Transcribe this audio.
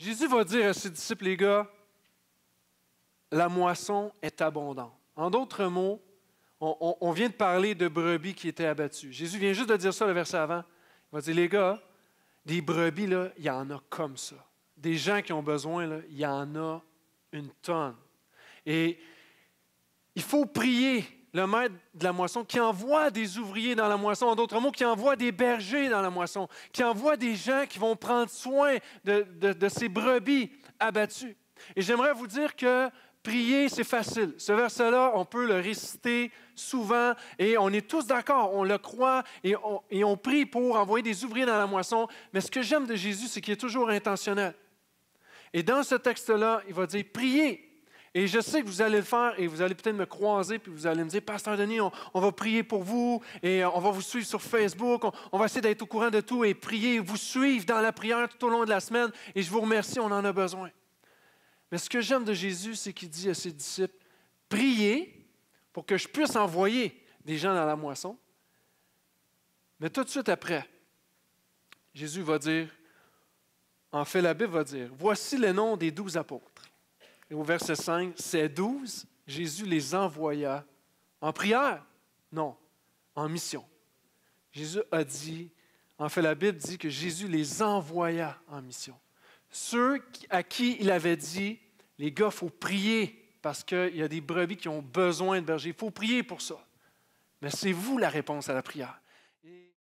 Jésus va dire à ses disciples, les gars, la moisson est abondante. En d'autres mots, on, vient de parler de brebis qui étaient abattues. Jésus vient juste de dire ça le verset avant. Il va dire, les gars, des brebis, là, il y en a comme ça. Des gens qui ont besoin, là, il y en a une tonne. Et il faut prier le maître de la moisson, qui envoie des ouvriers dans la moisson, en d'autres mots, qui envoie des bergers dans la moisson, qui envoie des gens qui vont prendre soin de, ces brebis abattues. Et j'aimerais vous dire que prier, c'est facile. Ce verset-là, on peut le réciter souvent et on est tous d'accord, on le croit et on, et on prie pour envoyer des ouvriers dans la moisson. Mais ce que j'aime de Jésus, c'est qu'il est toujours intentionnel. Et dans ce texte-là, il va dire, prier. Et je sais que vous allez le faire et vous allez peut-être me croiser puis vous allez me dire, Pasteur Denis, on, va prier pour vous et euh, on va vous suivre sur Facebook, on, va essayer d'être au courant de tout et prier, vous suivre dans la prière tout au long de la semaine et je vous remercie, on en a besoin. Mais ce que j'aime de Jésus, c'est qu'il dit à ses disciples, priez pour que je puisse envoyer des gens dans la moisson. Mais tout de suite après, Jésus va dire, en fait la Bible va dire, voici les noms des douze apôtres. Et au verset 5, c'est 12, Jésus les envoya en prière. Non, en mission. Jésus a dit, en fait la Bible dit que Jésus les envoya en mission. Ceux à qui il avait dit, les gars, il faut prier parce qu'il y a des brebis qui ont besoin de berger. Il faut prier pour ça. Mais c'est vous la réponse à la prière. Et...